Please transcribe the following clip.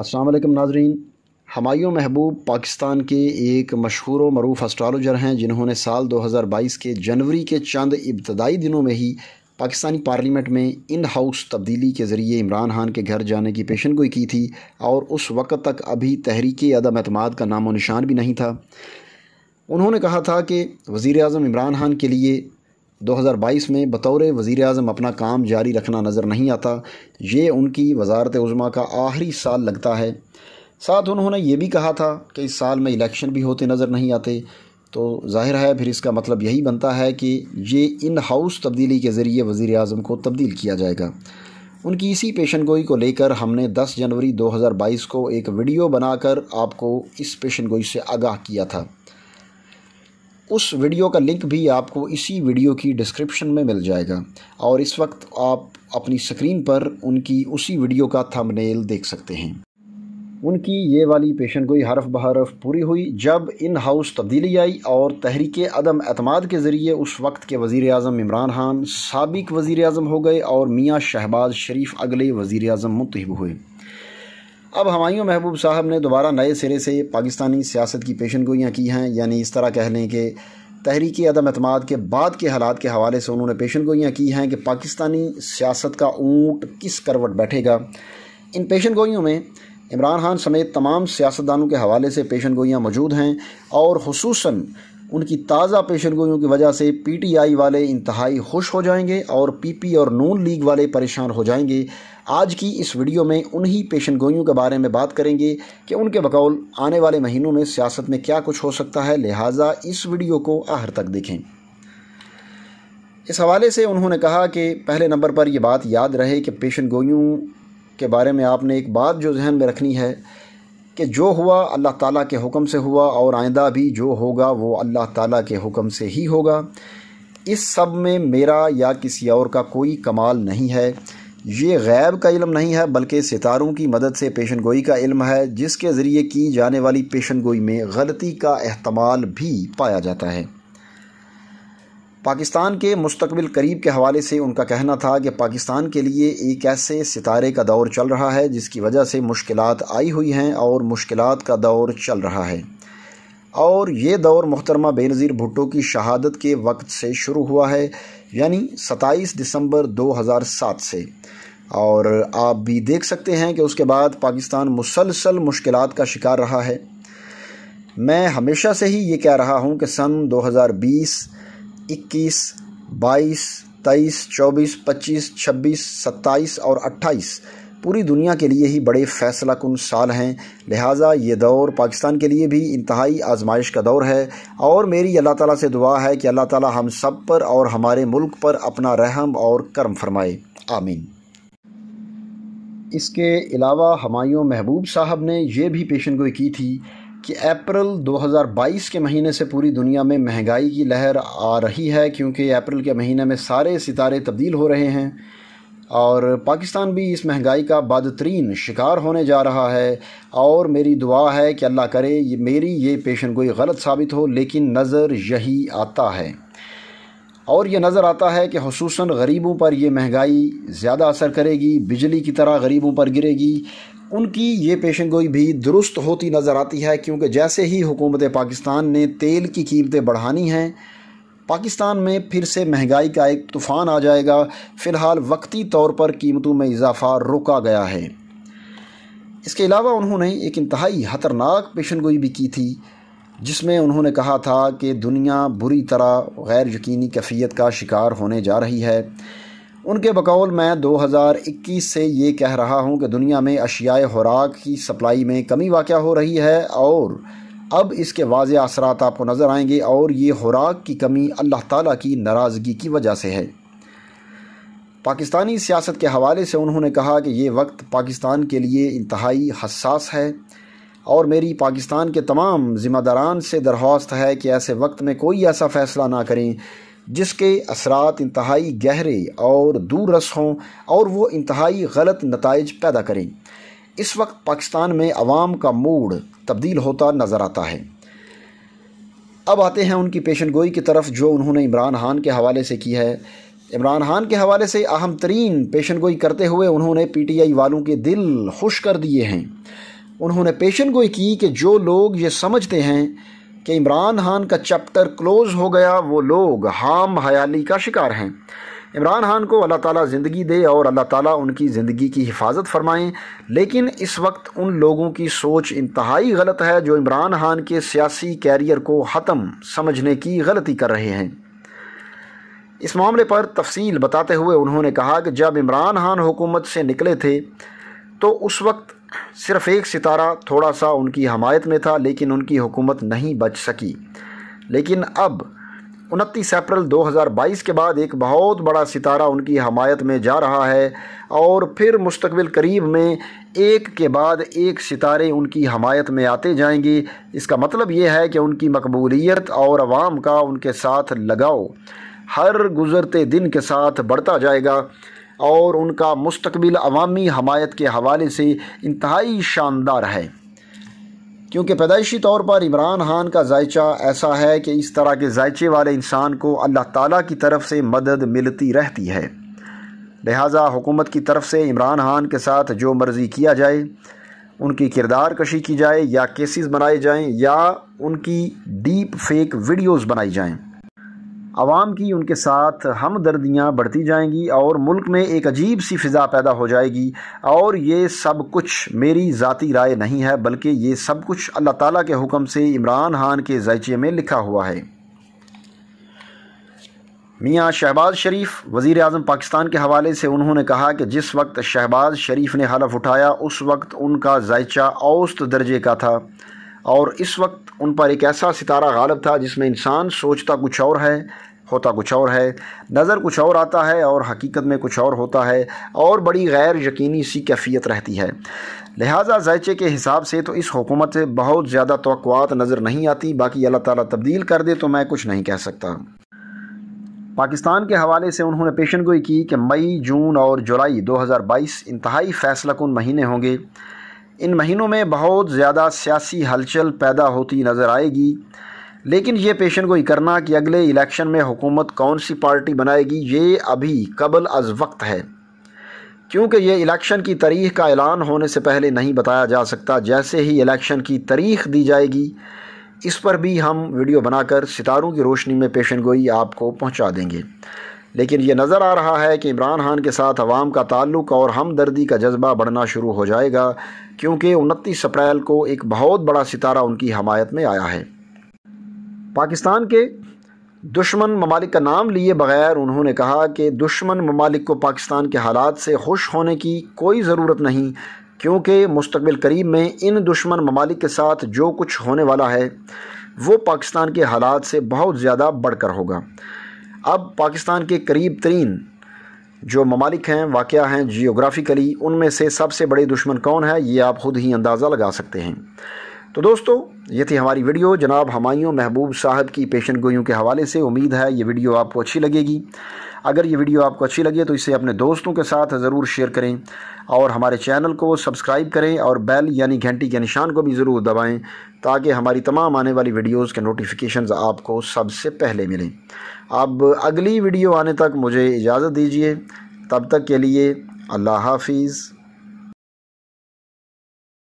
असलम नाजरीन हमायों महबूब पाकिस्तान के एक मशहूर व मरूफ अस्ट्रॉलोजर हैं जिन्होंने साल 2022 के जनवरी के चंद इब्तदाई दिनों में ही पाकिस्तानी पार्लियामेंट में इन हाउस तब्दीली के ज़रिए इमरान खान के घर जाने की पेशन गोई की थी और उस वक़्त तक अभी तहरीक अदम अतमाद का नामो निशान भी नहीं था उन्होंने कहा था कि वज़ी अजम इमरान खान के लिए 2022 में बतौर वज़ी अजम अपना काम जारी रखना नज़र नहीं आता ये उनकी वजारत उज़मा का आखिरी साल लगता है साथ उन्होंने ये भी कहा था कि इस साल में इलेक्शन भी होते नज़र नहीं आते तो जाहिर है फिर इसका मतलब यही बनता है कि ये इन हाउस तब्दीली के ज़रिए वज़ी अजम को तब्दील किया जाएगा उनकी इसी पेशन गोई को लेकर हमने 10 जनवरी 2022 को एक वीडियो बनाकर आपको इस पेशन गोई से आगाह किया था उस वीडियो का लिंक भी आपको इसी वीडियो की डिस्क्रिप्शन में मिल जाएगा और इस वक्त आप अपनी स्क्रीन पर उनकी उसी वीडियो का थंबनेल देख सकते हैं उनकी ये वाली पेशन गोई हरफ बहरफ पूरी हुई जब इन हाउस तब्दीली आई और तहरीक अदम अतमाद के ज़रिए उस वक्त के वज़ी अजम इमरान खान सबक वज़ी अजम हो गए और मियाँ शहबाज शरीफ अगले वज़ी अजम मुंतब हुए अब हमायूं महबूब साहब ने दोबारा नए सिरे से पाकिस्तानी सियासत की पेशन गोइयाँ की हैं यानी इस तरह कह लें कि तहरीकी अदम अतमाद के बाद के हालात के हवाले से उन्होंने पेशन गोइयाँ की हैं कि पाकिस्तानी सियासत का ऊँट किस करवट बैठेगा इन पेशन गोइयों में इमरान खान समेत तमाम सियासतदानों के हवाले से पेशन गोइयाँ मौजूद हैं और खसूस उनकी ताज़ा पेशन गोइयों की वजह से पीटीआई वाले इंतहाई खुश हो जाएंगे और पीपी और नून लीग वाले परेशान हो जाएंगे आज की इस वीडियो में उन्हीं पेशन गोइयों के बारे में बात करेंगे कि उनके बकौल आने वाले महीनों में सियासत में क्या कुछ हो सकता है लिहाजा इस वीडियो को आखिर तक देखें इस हवाले से उन्होंने कहा कि पहले नंबर पर यह बात याद रहे कि पेशन गोइयों के बारे में आपने एक बात जो जहन में रखनी है कि जो हुआ अल्लाह ताला के हुक्म से हुआ और आइंदा भी जो होगा वो अल्लाह ताला के हुक्म से ही होगा इस सब में मेरा या किसी और का कोई कमाल नहीं है ये गैब का इल्म नहीं है बल्कि सितारों की मदद से पेशन गोई का इल्म है जिसके ज़रिए की जाने वाली पेशन गोई में गलती का अहतमाल भी पाया जाता है पाकिस्तान के मुस्तबिल करीब के हवाले से उनका कहना था कि पाकिस्तान के लिए एक ऐसे सितारे का दौर चल रहा है जिसकी वजह से मुश्किल आई हुई हैं और मुश्किल का दौर चल रहा है और ये दौर मोहतरमा बेनज़ीर भुट्टो की शहादत के वक्त से शुरू हुआ है यानी 27 दिसंबर 2007 से और आप भी देख सकते हैं कि उसके बाद पाकिस्तान मुसलसल मुश्किल का शिकार रहा है मैं हमेशा से ही ये कह रहा हूँ कि सन बीस इक्कीस बाईस तेईस चौबीस पच्चीस छब्बीस सत्ताईस और अट्ठाईस पूरी दुनिया के लिए ही बड़े फैसला कन साल हैं लिहाजा ये दौर पाकिस्तान के लिए भी इंतहाई आजमाइश का दौर है और मेरी अल्लाह ताला से दुआ है कि अल्लाह ताला हम सब पर और हमारे मुल्क पर अपना रहम और कर्म फरमाए आमीन इसके अलावा हमायों महबूब साहब ने यह भी पेशन गोई की थी कि अप्रैल 2022 के महीने से पूरी दुनिया में महंगाई की लहर आ रही है क्योंकि अप्रैल के महीने में सारे सितारे तब्दील हो रहे हैं और पाकिस्तान भी इस महंगाई का बदतरीन शिकार होने जा रहा है और मेरी दुआ है कि अल्लाह करे ये मेरी ये पेशन गोई गलत साबित हो लेकिन नज़र यही आता है और ये नज़र आता है कि खूस गरीबों पर यह महंगाई ज़्यादा असर करेगी बिजली की तरह गरीबों पर गिरेगी उनकी ये पेशन गोई भी दुरुस्त होती नज़र आती है क्योंकि जैसे ही हुकूमत पाकिस्तान ने तेल की कीमतें बढ़ानी हैं पाकिस्तान में फिर से महंगाई का एक तूफ़ान आ जाएगा फ़िलहाल वक्ती तौर पर कीमतों में इजाफा रोका गया है इसके अलावा उन्होंने एक इंतहाई ख़तरनाक पेशन गोई भी की थी जिसमें उन्होंने कहा था कि दुनिया बुरी तरह गैर यकीनी कैफियत का शिकार होने जा रही है उनके बकौल मैं 2021 से ये कह रहा हूँ कि दुनिया में अशियाए खुराक की सप्लाई में कमी वाक़ हो रही है और अब इसके वाज असर आपको नज़र आएंगे और ये खुराक की कमी अल्लाह ताली की नाराज़गी की वजह से है पाकिस्तानी सियासत के हवाले से उन्होंने कहा कि ये वक्त पाकिस्तान के लिए इंतहाई हसास है और मेरी पाकिस्तान के तमाम ज़िम्मेदारान से दरख्वास्त है कि ऐसे वक्त में कोई ऐसा फ़ैसला ना करें जिसके असरात इंतहाई गहरे और दूर रस हों और वो इंतहाई गलत नतज पैदा करें इस वक्त पाकिस्तान में आवाम का मूड तब्दील होता नज़र आता है अब आते हैं उनकी पेशन गोई की तरफ जो उन्होंने इमरान खान के हवाले से की है इमरान खान के हवाले से अहम तरीन पेशन गोई करते हुए उन्होंने पी टी आई वालों के दिल खुश कर दिए हैं उन्होंने पेशन गोई की कि जो लोग ये समझते हैं कि इमरान खान का चैप्टर क्लोज़ हो गया वो लोग हाम हयाली का शिकार हैं इमरान खान को अल्लाह ताला ज़िंदगी दे और अल्लाह ताला उनकी ज़िंदगी की हिफाजत फरमाएं लेकिन इस वक्त उन लोगों की सोच इंतहाई गलत है जो इमरान खान के सियासी कैरियर को ख़त्म समझने की गलती कर रहे हैं इस मामले पर तफसील बताते हुए उन्होंने कहा कि जब इमरान खान हुकूमत से निकले थे तो उस वक्त सिर्फ एक सितारा थोड़ा सा उनकी हमायत में था लेकिन उनकी हुकूमत नहीं बच सकी लेकिन अब उनतीस अप्रैल 2022 के बाद एक बहुत बड़ा सितारा उनकी हमायत में जा रहा है और फिर मुस्तबिल करीब में एक के बाद एक सितारे उनकी हमायत में आते जाएंगे इसका मतलब ये है कि उनकी मकबूलीत और आवाम का उनके साथ लगाव हर गुज़रते दिन के साथ बढ़ता जाएगा और उनका मुस्तबिल अवामी हमायत के हवाले से इंतहाई शानदार है क्योंकि पैदाइशी तौर पर इमरान खान का जायचा ऐसा है कि इस तरह के जायचे वाले इंसान को अल्लाह ताला की तरफ से मदद मिलती रहती है लिहाजा हुकूमत की तरफ से इमरान खान के साथ जो मर्ज़ी किया जाए उनकी किरदार कशी की जाए या केसेस बनाए जाएं या उनकी डीप फेक वीडियोस बनाई जाएं आवाम की उनके साथ हमदर्दियाँ बढ़ती जाएंगी और मुल्क में एक अजीब सी फ़िज़ा पैदा हो जाएगी और ये सब कुछ मेरी ज़ाती राय नहीं है बल्कि ये सब कुछ अल्लाह ताला के हुक्म से इमरान खान के जायचे में लिखा हुआ है मियाँ शहबाज शरीफ वज़ी अजम पाकिस्तान के हवाले से उन्होंने कहा कि जिस वक्त शहबाज शरीफ ने हलफ उठाया उस वक्त उनका जायचा औस्त दर्जे का था और इस वक्त उन पर एक ऐसा सितारा गालब था जिसमें इंसान सोचता कुछ और है होता कुछ और है नज़र कुछ और आता है और हकीकत में कुछ और होता है और बड़ी गैर यकीनी सी कैफियत रहती है लिहाजा जायचे के हिसाब से तो इस हुकूमत से बहुत ज़्यादा तोक़ात नज़र नहीं आती बाकी अल्लाह ताला तब्दील कर दे तो मैं कुछ नहीं कह सकता पाकिस्तान के हवाले से उन्होंने पेशन गोई की कि मई जून और जुलाई 2022 इंतहाई फैसला कन महीने होंगे इन महीनों में बहुत ज़्यादा सियासी हलचल पैदा होती नज़र आएगी लेकिन ये पेशन गोई करना कि अगले इलेक्शन में हुकूमत कौन सी पार्टी बनाएगी ये अभी कबल अज वक्त है क्योंकि ये इलेक्शन की तारीख का ऐलान होने से पहले नहीं बताया जा सकता जैसे ही इलेक्शन की तारीख दी जाएगी इस पर भी हम वीडियो बनाकर सितारों की रोशनी में पेशन गोई आपको पहुँचा देंगे लेकिन ये नज़र आ रहा है कि इमरान खान के साथ आवाम का ताल्लुक और हमदर्दी का जज्बा बढ़ना शुरू हो जाएगा क्योंकि उनतीस अप्रैल को एक बहुत बड़ा सितारा उनकी हमायत में आया है पाकिस्तान के दुश्मन ममालिक का नाम लिए बगैर उन्होंने कहा कि दुश्मन ममालिक को पाकिस्तान के हालात से खुश होने की कोई ज़रूरत नहीं क्योंकि मुस्तबिल करीब में इन दुश्मन ममालिक के साथ जो कुछ होने वाला है वो पाकिस्तान के हालात से बहुत ज़्यादा बढ़कर होगा अब पाकिस्तान के करीब तरीन जो ममालिक हैं वाक़ हैं जियोग्राफिकली उनमें से सबसे बड़े दुश्मन कौन है ये आप ख़ुद ही अंदाज़ा लगा सकते हैं तो दोस्तों ये थी हमारी वीडियो जनाब हमायूं महबूब साहब की पेशन गोयों के हवाले से उम्मीद है ये वीडियो आपको अच्छी लगेगी अगर ये वीडियो आपको अच्छी लगे तो इसे अपने दोस्तों के साथ ज़रूर शेयर करें और हमारे चैनल को सब्सक्राइब करें और बेल यानी घंटी के निशान को भी ज़रूर दबाएँ ताकि हमारी तमाम आने वाली वीडियोज़ के नोटिफिकेशन आपको सबसे पहले मिलें अब अगली वीडियो आने तक मुझे इजाज़त दीजिए तब तक के लिए अल्लाह हाफिज़